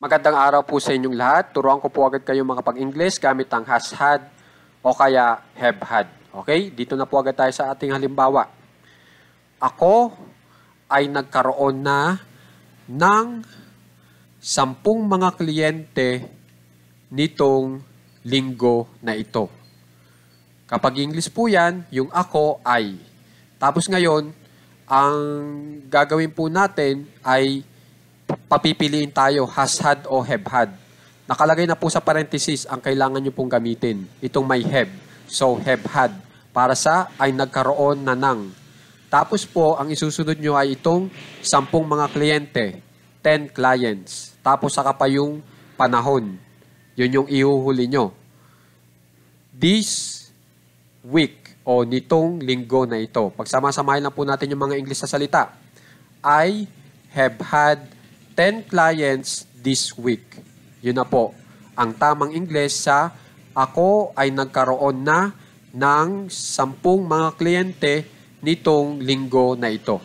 Magandang araw po sa inyong lahat. Turuan ko po agad kayo mga pag ingles gamit ang has had o kaya have had. Okay? Dito na po agad tayo sa ating halimbawa. Ako ay nagkaroon na ng sampung mga kliyente nitong linggo na ito. Kapag English po yan, yung ako ay. Tapos ngayon, ang gagawin po natin ay papipiliin tayo, has had o have had. Nakalagay na po sa parenthesis ang kailangan nyo pong gamitin. Itong may have. So, have had. Para sa ay nagkaroon na nang. Tapos po, ang isusunod nyo ay itong sampung mga kliyente. 10 clients. Tapos saka pa yung panahon. Yun yung ihuhuli nyo. This week o nitong linggo na ito. Pagsama-samahin lang po natin yung mga English sa salita. I have had 10 clients this week. Yun na po ang tamang Ingles sa ako ay nagkaroon na ng 10 mga kliyente nitong linggo na ito.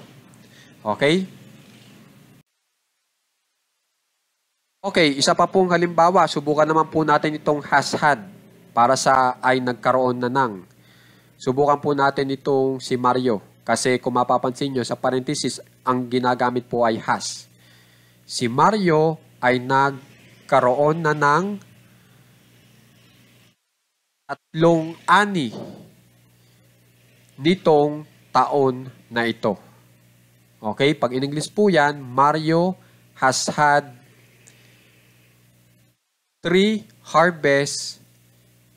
Okay? Okay, isa pa pong halimbawa, subukan naman po natin itong has had para sa ay nagkaroon na nang. Subukan po natin itong si Mario. Kasi kung mapapansin nyo, sa parenthesis, ang ginagamit po ay has si Mario ay nagkaroon na ng tatlong ani nitong taon na ito. Okay, pag in English po yan, Mario has had three harvests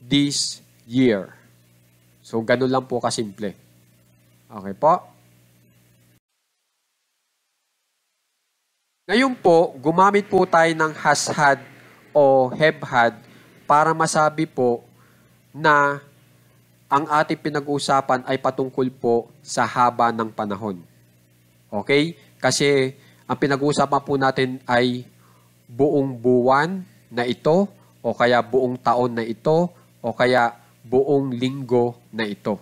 this year. So, ganun lang po kasimple. Okay po? Ngayon po, gumamit po tayo ng hashad o hebhad para masabi po na ang ating pinag-uusapan ay patungkol po sa haba ng panahon. Okay? Kasi ang pinag-uusapan po natin ay buong buwan na ito o kaya buong taon na ito o kaya buong linggo na ito.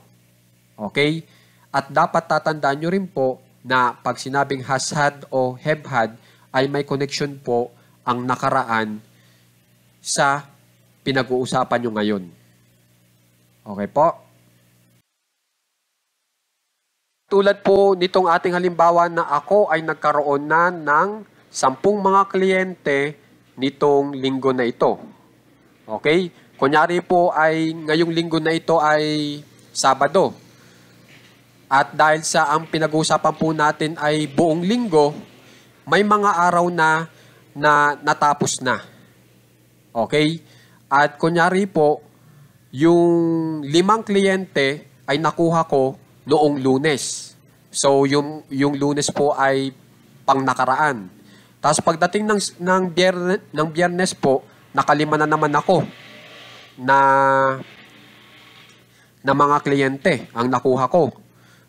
Okay? At dapat tatandaan nyo rin po na pag sinabing hashad o hebhad, ay may connection po ang nakaraan sa pinag-uusapan nyo ngayon. Okay po? Tulad po nitong ating halimbawa na ako ay nagkaroon na ng sampung mga kliyente nitong linggo na ito. Okay? Kunyari po ay ngayong linggo na ito ay Sabado. At dahil sa ang pinag-uusapan po natin ay buong linggo, may mga araw na na natapos na. Okay? At kunyari po, yung limang kliyente ay nakuha ko noong lunes. So, yung, yung lunes po ay pang nakaraan. Tapos pagdating ng, ng, biyerne, ng biyernes po, nakalima na naman ako na na mga kliyente ang nakuha ko.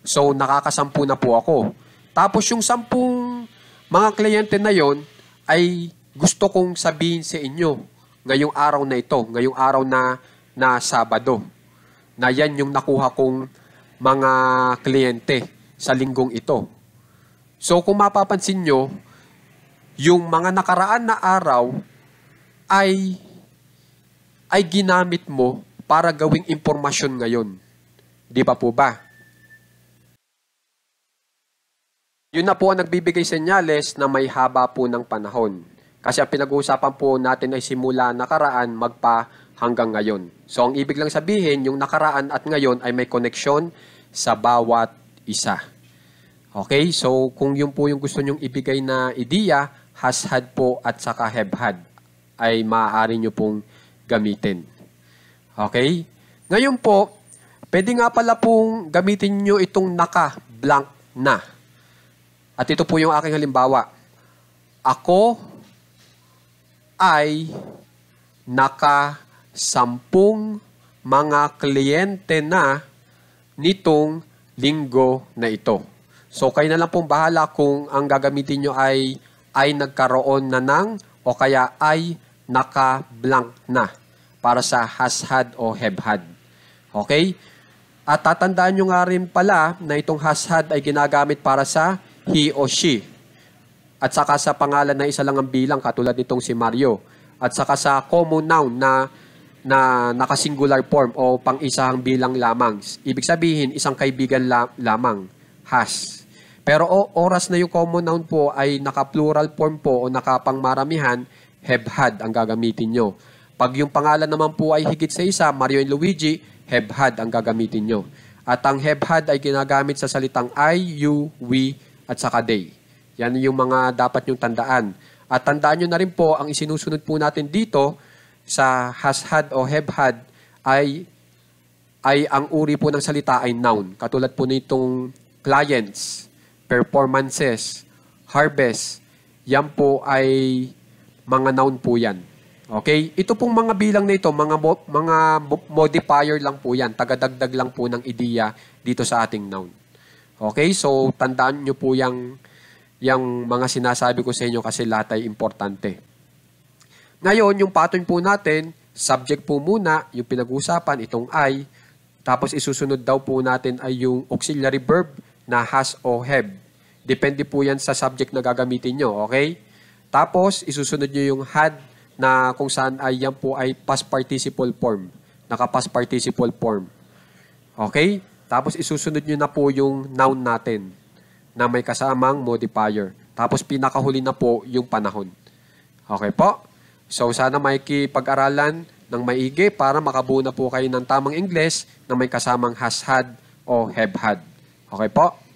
So, nakakasampu na po ako. Tapos yung sampung mga kliyente na yon ay gusto kong sabihin sa inyo ngayong araw na ito, ngayong araw na na Sabado, na yan yung nakuha kong mga kliyente sa linggong ito. So kung mapapansin nyo, yung mga nakaraan na araw ay ay ginamit mo para gawing impormasyon ngayon. Di ba po ba? Yun na po ang nagbibigay senyales na may haba po ng panahon. Kasi ang pinag-uusapan po natin ay simula nakaraan magpa hanggang ngayon. So ang ibig lang sabihin, yung nakaraan at ngayon ay may koneksyon sa bawat isa. Okay? So kung yun po yung gusto nyong ibigay na ideya, hashad po at saka hebhad ay maaari nyo pong gamitin. Okay? Ngayon po, pwede nga pala pong gamitin nyo itong naka-blank na. At ito po yung aking halimbawa. Ako ay naka nakasampung mga kliyente na nitong linggo na ito. So, kayo na lang pong bahala kung ang gagamitin nyo ay ay nagkaroon na nang o kaya ay naka-blank na para sa hashad o hebhad. Okay? At tatandaan nyo nga rin pala na itong hashad ay ginagamit para sa he o she. At saka sa pangalan na isa lang ang bilang katulad nitong si Mario. At saka sa common noun na na nakasingular form o pang-isahang bilang lamang. Ibig sabihin, isang kaibigan la- lamang, has. Pero o, oras na yung common noun po ay naka-plural form po o nakapangmaramihan, have had ang gagamitin nyo. Pag yung pangalan naman po ay higit sa isa, Mario and Luigi, have had ang gagamitin nyo. At ang have had ay ginagamit sa salitang I, you, we, at saka day. Yan yung mga dapat yung tandaan. At tandaan nyo na rin po, ang isinusunod po natin dito sa has had o have had ay, ay ang uri po ng salita ay noun. Katulad po nitong clients, performances, harvest, yan po ay mga noun po yan. Okay? Ito pong mga bilang na ito, mga, mo, mga modifier lang po yan. Tagadagdag lang po ng ideya dito sa ating noun. Okay? So, tandaan nyo po yung, yung mga sinasabi ko sa inyo kasi lahat ay importante. Ngayon, yung pattern po natin, subject po muna, yung pinag-uusapan, itong I. Tapos isusunod daw po natin ay yung auxiliary verb na has o have. Depende po yan sa subject na gagamitin nyo, okay? Tapos, isusunod nyo yung had na kung saan ay yan po ay past participle form. Naka-past participle form. Okay? Tapos isusunod nyo na po yung noun natin na may kasamang modifier. Tapos pinakahuli na po yung panahon. Okay po? So sana may kipag-aralan ng maigi para makabuo na po kayo ng tamang Ingles na may kasamang has had o have had. Okay po?